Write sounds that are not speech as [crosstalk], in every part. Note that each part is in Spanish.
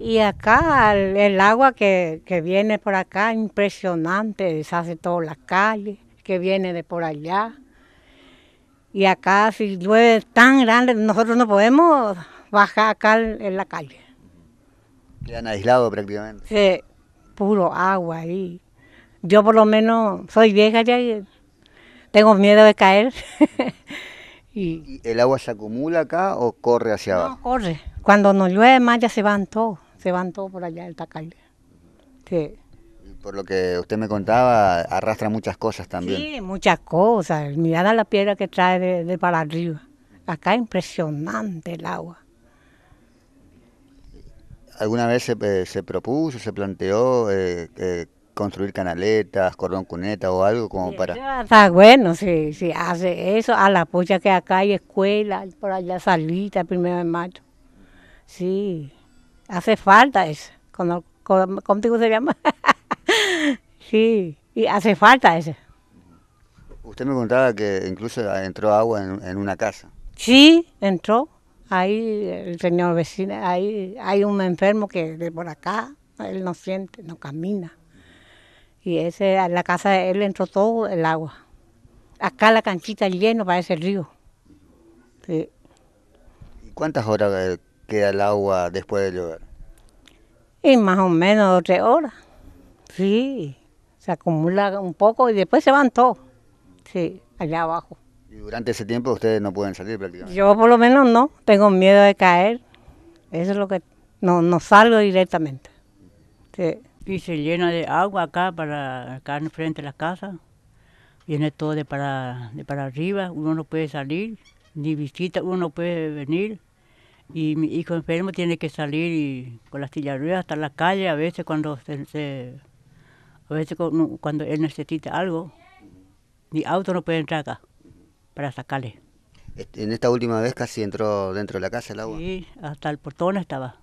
Y acá el, agua que, viene por acá, impresionante, deshace todas las calles, que viene de por allá. Y acá si llueve tan grande, nosotros no podemos bajar acá en la calle. Quedan aislado prácticamente. Sí, puro agua ahí. Yo por lo menos soy vieja ya y tengo miedo de caer. [laughs] y, ¿El agua se acumula acá o corre hacia abajo? No, corre. Cuando no llueve más ya se van todos, se van todos por allá del Tacal. Sí. Por lo que usted me contaba, arrastra muchas cosas también. Sí, muchas cosas. Mirad a la piedra que trae de, para arriba. Acá es impresionante el agua. ¿Alguna vez se, eh, se propuso, se planteó eh, eh construir canaletas, cordón cuneta o algo como para... Ah, está bueno, sí, sí, hace eso, a la pocha que acá hay escuela, por allá salita, primero de mayo. Sí, hace falta eso, contigo se llama. [laughs] sí, y hace falta eso. Usted me contaba que incluso entró agua en, en una casa. Sí, entró. Ahí el señor vecino, ahí hay un enfermo que de por acá, él no siente, no camina. Y ese, a la casa de él entró todo el agua. Acá la canchita lleno para ese río. ¿Y cuántas horas eh, queda el agua después de llover? Y más o menos tres horas. Sí, se acumula un poco y después se van todos. Sí, allá abajo. ¿Y durante ese tiempo ustedes no pueden salir prácticamente? Yo por lo menos no, tengo miedo de caer. Eso es lo que... No, no salgo directamente. Sí y se llena de agua acá para acá enfrente de la casa, Viene todo de para, de para arriba, uno no puede salir, ni visita, uno no puede venir. Y mi hijo enfermo tiene que salir y, con las tillarruas hasta la calle a veces cuando a veces cuando él necesita algo. Ni auto no puede entrar acá para sacarle. Este, en esta última vez casi entró dentro de la casa el agua. Sí, hasta el portón estaba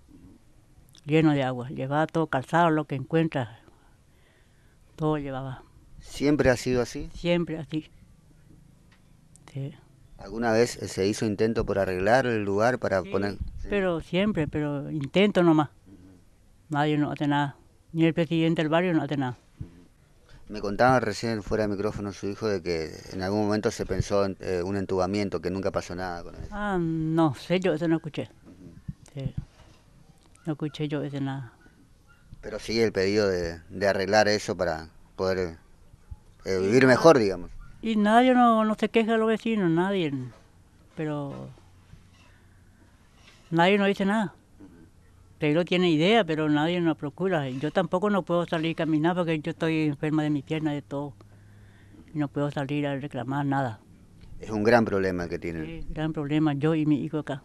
lleno de agua. Llevaba todo calzado, lo que encuentras, todo llevaba. ¿Siempre ha sido así? Siempre así. ¿Alguna vez se hizo intento por arreglar el lugar para poner...? pero siempre, pero intento nomás. Nadie no hace nada. Ni el presidente del barrio no hace nada. Me contaba recién fuera de micrófono su hijo de que en algún momento se pensó en eh, un entubamiento, que nunca pasó nada con él. Ah, no sé, yo eso no escuché. sí no escuché yo desde nada. Pero sigue el pedido de, arreglar eso para poder eh, vivir mejor, digamos. Y nadie no, no se queja a los vecinos, nadie. Pero nadie no dice nada. Pedro tiene idea, pero nadie nos procura. Yo tampoco no puedo salir a caminar porque yo estoy enferma de mi pierna, de todo. Y no puedo salir a reclamar nada. Es un gran problema que tienen. Sí, gran problema, yo y mi hijo acá.